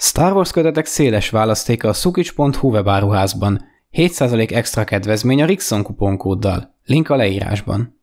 Star Wars kötetek széles választéka a szukics.hu webáruházban. 7% extra kedvezmény a Rixon kuponkóddal. Link a leírásban.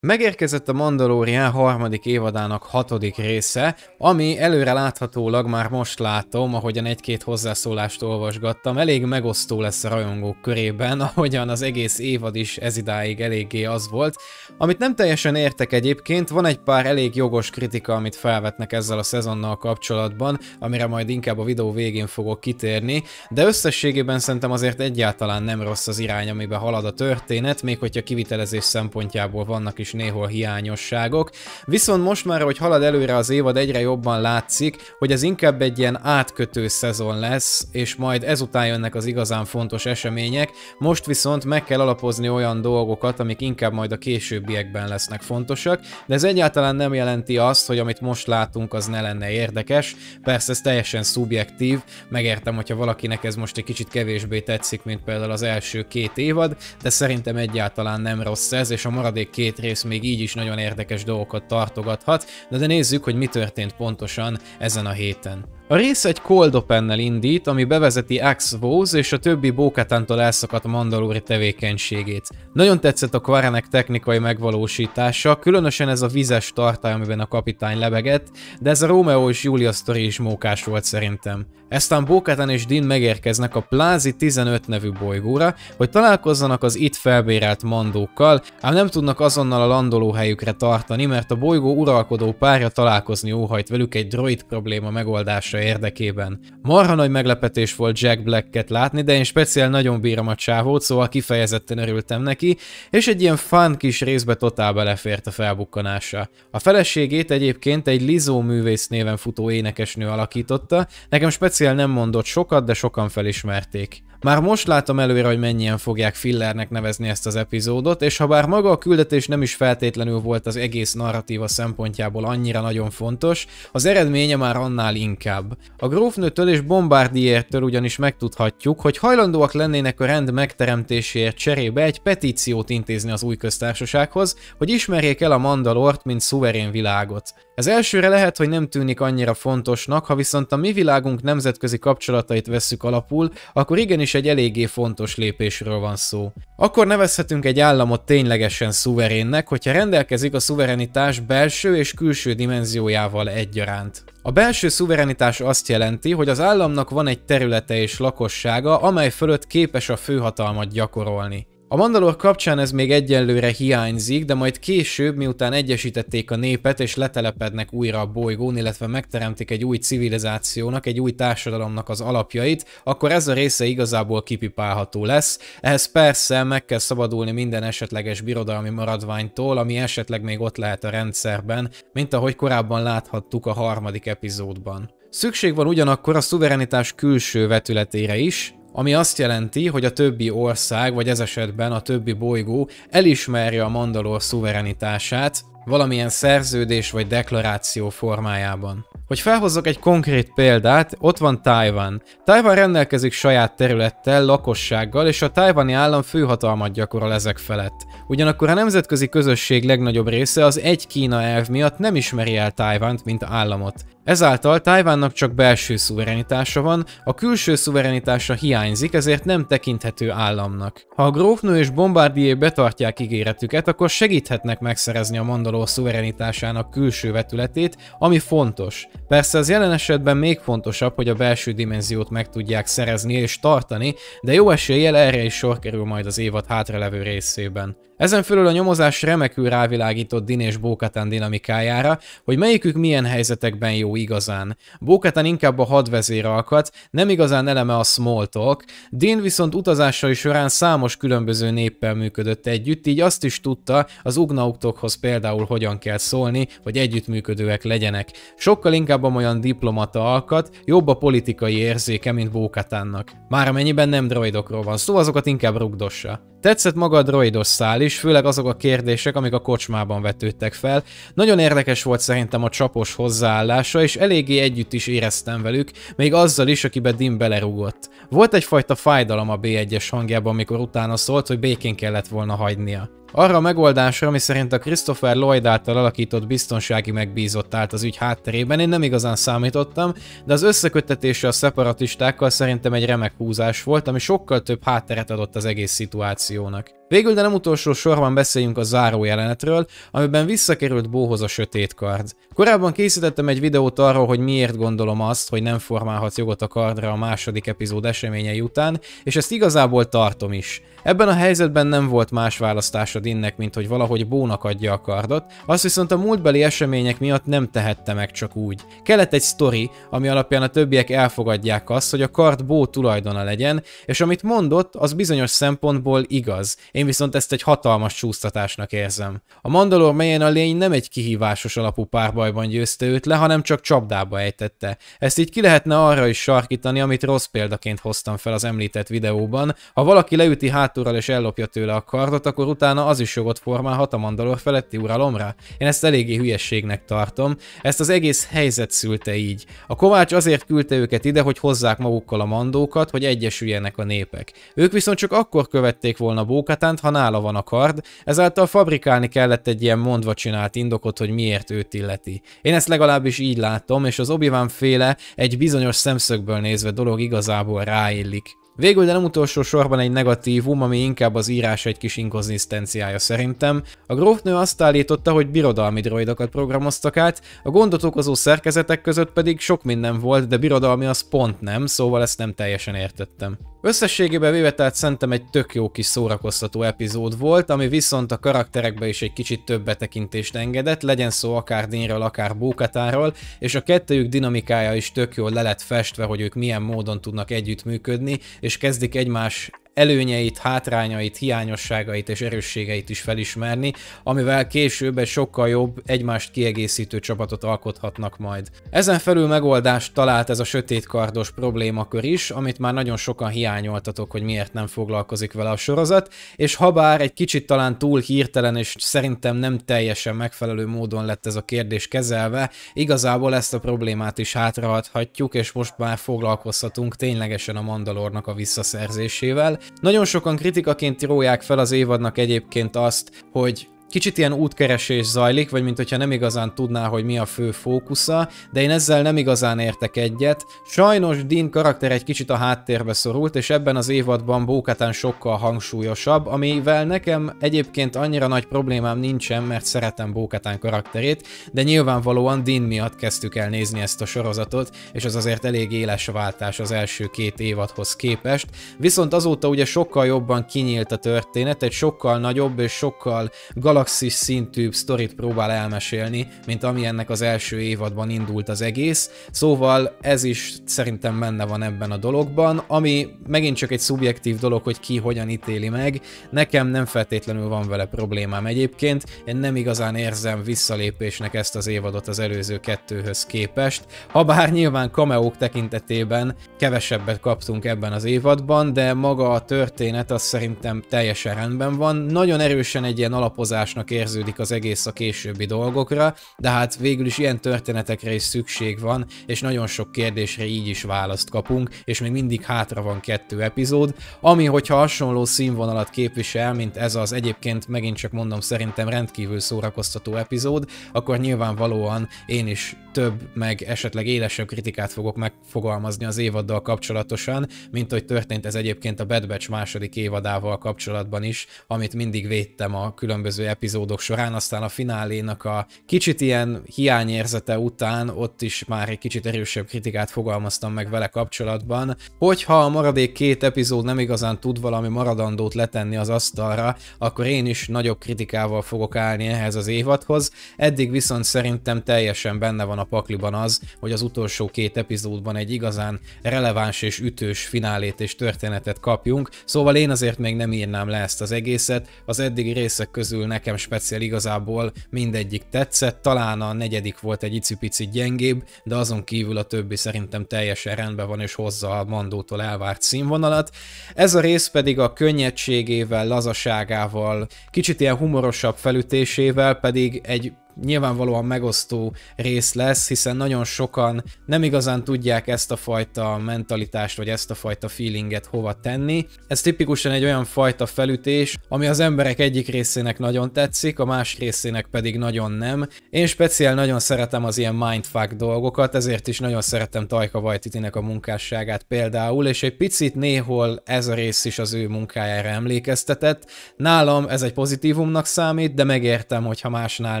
Megérkezett a Mandalorian harmadik évadának hatodik része, ami előre láthatólag már most látom, ahogyan egy-két hozzászólást olvasgattam, elég megosztó lesz a rajongók körében, ahogyan az egész évad is ezidáig eléggé az volt. Amit nem teljesen értek egyébként, van egy pár elég jogos kritika, amit felvetnek ezzel a szezonnal kapcsolatban, amire majd inkább a videó végén fogok kitérni, de összességében szerintem azért egyáltalán nem rossz az irány, amiben halad a történet, még hogyha kivitelezés szempontjából vannak is néhol hiányosságok. Viszont most már, hogy halad előre az évad, egyre jobban látszik, hogy ez inkább egy ilyen átkötő szezon lesz, és majd ezután jönnek az igazán fontos események. Most viszont meg kell alapozni olyan dolgokat, amik inkább majd a későbbiekben lesznek fontosak, de ez egyáltalán nem jelenti azt, hogy amit most látunk, az ne lenne érdekes. Persze ez teljesen szubjektív, megértem, hogyha valakinek ez most egy kicsit kevésbé tetszik, mint például az első két évad, de szerintem egyáltalán nem rossz ez, és a maradék két rész még így is nagyon érdekes dolgokat tartogathat, de, de nézzük, hogy mi történt pontosan ezen a héten. A rész egy cold open indít, ami bevezeti axe Vos és a többi Bókatántól elszakadt Mandalori tevékenységét. Nagyon tetszett a Quarenek technikai megvalósítása, különösen ez a vizes tartály, amiben a kapitány lebegett, de ez a Romeo és Julia sztori is mókás volt szerintem. Eztán Bókatán és Din megérkeznek a Plázi 15 nevű bolygóra, hogy találkozzanak az itt felbérelt mandókkal, ám nem tudnak azonnal a landolóhelyükre tartani, mert a bolygó uralkodó párja találkozni óhajt velük egy droid probléma megoldása megtartása érdekében. Marha nagy meglepetés volt Jack Black-et látni, de én speciál nagyon bírom a csávót, szóval kifejezetten örültem neki, és egy ilyen fun kis részbe totál belefért a felbukkanása. A feleségét egyébként egy Lizó művész néven futó énekesnő alakította, nekem speciál nem mondott sokat, de sokan felismerték. Már most látom előre, hogy mennyien fogják fillernek nevezni ezt az epizódot, és ha bár maga a küldetés nem is feltétlenül volt az egész narratíva szempontjából annyira nagyon fontos, az eredménye már annál inkább. A grófnőtől és Bombardiertől ugyanis megtudhatjuk, hogy hajlandóak lennének a rend megteremtéséért cserébe egy petíciót intézni az új köztársasághoz, hogy ismerjék el a Mandalort, mint szuverén világot. Ez elsőre lehet, hogy nem tűnik annyira fontosnak, ha viszont a mi világunk nemzetközi kapcsolatait vesszük alapul, akkor igenis egy eléggé fontos lépésről van szó. Akkor nevezhetünk egy államot ténylegesen szuverénnek, hogyha rendelkezik a szuverenitás belső és külső dimenziójával egyaránt. A belső szuverenitás azt jelenti, hogy az államnak van egy területe és lakossága, amely fölött képes a főhatalmat gyakorolni. A Mandalor kapcsán ez még egyelőre hiányzik, de majd később, miután egyesítették a népet és letelepednek újra a bolygón, illetve megteremtik egy új civilizációnak, egy új társadalomnak az alapjait, akkor ez a része igazából kipipálható lesz. Ehhez persze meg kell szabadulni minden esetleges birodalmi maradványtól, ami esetleg még ott lehet a rendszerben, mint ahogy korábban láthattuk a harmadik epizódban. Szükség van ugyanakkor a szuverenitás külső vetületére is, ami azt jelenti, hogy a többi ország, vagy ez esetben a többi bolygó elismerje a Mandalor szuverenitását valamilyen szerződés vagy deklaráció formájában. Hogy felhozzak egy konkrét példát, ott van Tajvan. Tajvan rendelkezik saját területtel, lakossággal, és a tajvani állam főhatalmat gyakorol ezek felett. Ugyanakkor a nemzetközi közösség legnagyobb része az egy Kína elv miatt nem ismeri el Tajvant, mint államot. Ezáltal Tájvánnak csak belső szuverenitása van, a külső szuverenitása hiányzik, ezért nem tekinthető államnak. Ha a grófnő és Bombardier betartják ígéretüket, akkor segíthetnek megszerezni a mandaló szuverenitásának külső vetületét, ami fontos. Persze az jelen esetben még fontosabb, hogy a belső dimenziót meg tudják szerezni és tartani, de jó eséllyel erre is sor kerül majd az évad hátralevő részében. Ezen fölül a nyomozás remekül rávilágított Din és Bókatán dinamikájára, hogy melyikük milyen helyzetekben jó igazán. Bókatán inkább a hadvezér alkat, nem igazán eleme a small talk, Din viszont utazásai során számos különböző néppel működött együtt, így azt is tudta, az ugnautokhoz például hogyan kell szólni, hogy együttműködőek legyenek. Sokkal inkább olyan diplomata alkat, jobb a politikai érzéke, mint Bókatánnak. Már amennyiben nem droidokról van szó, azokat inkább rugdossa. Tetszett maga a droidos szál is, főleg azok a kérdések, amik a kocsmában vetődtek fel. Nagyon érdekes volt szerintem a csapos hozzáállása, és eléggé együtt is éreztem velük, még azzal is, akibe Dim belerúgott. Volt egyfajta fájdalom a B1-es hangjában, amikor utána szólt, hogy békén kellett volna hagynia. Arra a megoldásra, ami szerint a Christopher Lloyd által alakított biztonsági megbízott állt az ügy hátterében, én nem igazán számítottam, de az összeköttetése a szeparatistákkal szerintem egy remek húzás volt, ami sokkal több hátteret adott az egész szituációnak. Végül, de nem utolsó sorban beszéljünk a záró jelenetről, amiben visszakerült Bóhoz a sötét kard. Korábban készítettem egy videót arról, hogy miért gondolom azt, hogy nem formálhat jogot a kardra a második epizód eseményei után, és ezt igazából tartom is. Ebben a helyzetben nem volt más választásod innek, mint hogy valahogy Bónak adja a kardot, azt viszont a múltbeli események miatt nem tehette meg csak úgy. Kellett egy sztori, ami alapján a többiek elfogadják azt, hogy a kard Bó tulajdona legyen, és amit mondott, az bizonyos szempontból igaz, én viszont ezt egy hatalmas csúsztatásnak érzem. A Mandalor melyen a lény nem egy kihívásos alapú párbajban győzte őt le, hanem csak csapdába ejtette. Ezt így ki lehetne arra is sarkítani, amit rossz példaként hoztam fel az említett videóban. Ha valaki leüti hátulról és ellopja tőle a kardot, akkor utána az is jogot formálhat a Mandalor feletti uralomra. Én ezt eléggé hülyességnek tartom. Ezt az egész helyzet szülte így. A kovács azért küldte őket ide, hogy hozzák magukkal a mandókat, hogy egyesüljenek a népek. Ők viszont csak akkor követték volna Bókát, hátrányt, ha nála van a kard, ezáltal fabrikálni kellett egy ilyen mondva csinált indokot, hogy miért őt illeti. Én ezt legalábbis így látom, és az obi féle egy bizonyos szemszögből nézve dolog igazából ráillik. Végül, de nem utolsó sorban egy negatívum, ami inkább az írás egy kis inkonzisztenciája szerintem. A grófnő azt állította, hogy birodalmi droidokat programoztak át, a gondot okozó szerkezetek között pedig sok minden volt, de birodalmi az pont nem, szóval ezt nem teljesen értettem. Összességében véve tehát szerintem egy tök jó kis szórakoztató epizód volt, ami viszont a karakterekbe is egy kicsit több betekintést engedett, legyen szó akár Dinről, akár Bókatáról, és a kettőjük dinamikája is tök jól le lett festve, hogy ők milyen módon tudnak együttműködni, és kezdik egymás előnyeit, hátrányait, hiányosságait és erősségeit is felismerni, amivel később egy sokkal jobb, egymást kiegészítő csapatot alkothatnak majd. Ezen felül megoldást talált ez a sötétkardos problémakör is, amit már nagyon sokan hiányoltatok, hogy miért nem foglalkozik vele a sorozat, és habár egy kicsit talán túl hirtelen és szerintem nem teljesen megfelelő módon lett ez a kérdés kezelve, igazából ezt a problémát is hátrahathatjuk, és most már foglalkozhatunk ténylegesen a Mandalornak a visszaszerzésével, nagyon sokan kritikaként róják fel az évadnak egyébként azt, hogy Kicsit ilyen útkeresés zajlik, vagy mint hogyha nem igazán tudná, hogy mi a fő fókusza, de én ezzel nem igazán értek egyet. Sajnos Dean karakter egy kicsit a háttérbe szorult, és ebben az évadban Bókatán sokkal hangsúlyosabb, amivel nekem egyébként annyira nagy problémám nincsen, mert szeretem Bókatán karakterét, de nyilvánvalóan Dean miatt kezdtük el nézni ezt a sorozatot, és az azért elég éles váltás az első két évadhoz képest, viszont azóta ugye sokkal jobban kinyílt a történet, egy sokkal nagyobb és sokkal gal galaxis szintű sztorit próbál elmesélni, mint ami ennek az első évadban indult az egész, szóval ez is szerintem benne van ebben a dologban, ami megint csak egy szubjektív dolog, hogy ki hogyan ítéli meg, nekem nem feltétlenül van vele problémám egyébként, én nem igazán érzem visszalépésnek ezt az évadot az előző kettőhöz képest, habár nyilván kameók tekintetében kevesebbet kaptunk ebben az évadban, de maga a történet az szerintem teljesen rendben van, nagyon erősen egy ilyen alapozás hatásnak érződik az egész a későbbi dolgokra, de hát végül is ilyen történetekre is szükség van, és nagyon sok kérdésre így is választ kapunk, és még mindig hátra van kettő epizód, ami hogyha hasonló színvonalat képvisel, mint ez az egyébként megint csak mondom szerintem rendkívül szórakoztató epizód, akkor nyilvánvalóan én is több, meg esetleg élesebb kritikát fogok megfogalmazni az évaddal kapcsolatosan, mint hogy történt ez egyébként a Bad Batch második évadával kapcsolatban is, amit mindig védtem a különböző epizódok során, aztán a finálénak a kicsit ilyen hiányérzete után ott is már egy kicsit erősebb kritikát fogalmaztam meg vele kapcsolatban. Hogyha a maradék két epizód nem igazán tud valami maradandót letenni az asztalra, akkor én is nagyobb kritikával fogok állni ehhez az évadhoz. Eddig viszont szerintem teljesen benne van a pakliban az, hogy az utolsó két epizódban egy igazán releváns és ütős finálét és történetet kapjunk, szóval én azért még nem írnám le ezt az egészet, az eddigi részek közül nekem nekem speciál igazából mindegyik tetszett, talán a negyedik volt egy icipicit gyengébb, de azon kívül a többi szerintem teljesen rendben van és hozza a mandótól elvárt színvonalat. Ez a rész pedig a könnyedségével, lazaságával, kicsit ilyen humorosabb felütésével pedig egy nyilvánvalóan megosztó rész lesz, hiszen nagyon sokan nem igazán tudják ezt a fajta mentalitást, vagy ezt a fajta feelinget hova tenni. Ez tipikusan egy olyan fajta felütés, ami az emberek egyik részének nagyon tetszik, a más részének pedig nagyon nem. Én speciál nagyon szeretem az ilyen mindfuck dolgokat, ezért is nagyon szeretem Tajka Vajtitinek a munkásságát például, és egy picit néhol ez a rész is az ő munkájára emlékeztetett. Nálam ez egy pozitívumnak számít, de megértem, hogyha másnál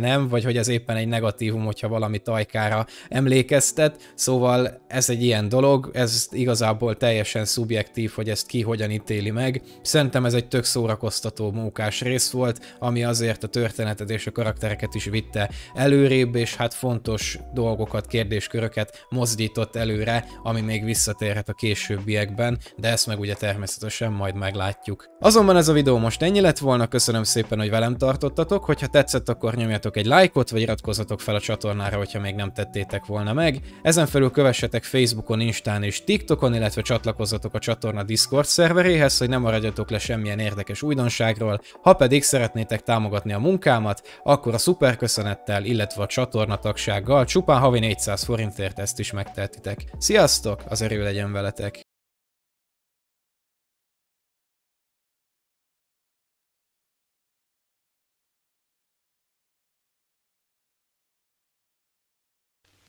nem, vagy hogy ez éppen egy negatívum, hogyha valami tajkára emlékeztet, szóval ez egy ilyen dolog, ez igazából teljesen szubjektív, hogy ezt ki hogyan ítéli meg. Szerintem ez egy tök szórakoztató mókás rész volt, ami azért a történetet és a karaktereket is vitte előrébb, és hát fontos dolgokat, kérdésköröket mozdított előre, ami még visszatérhet a későbbiekben, de ezt meg ugye természetesen majd meglátjuk. Azonban ez a videó most ennyi lett volna, köszönöm szépen, hogy velem tartottatok, hogyha tetszett, akkor nyomjatok egy like lájkot, vagy iratkozzatok fel a csatornára, hogyha még nem tettétek volna meg. Ezen felül kövessetek Facebookon, Instán és TikTokon, illetve csatlakozzatok a csatorna Discord szerveréhez, hogy nem maradjatok le semmilyen érdekes újdonságról. Ha pedig szeretnétek támogatni a munkámat, akkor a szuper köszönettel illetve a tagsággal csupán havi 400 forintért ezt is megtehetitek. Sziasztok, az erő legyen veletek!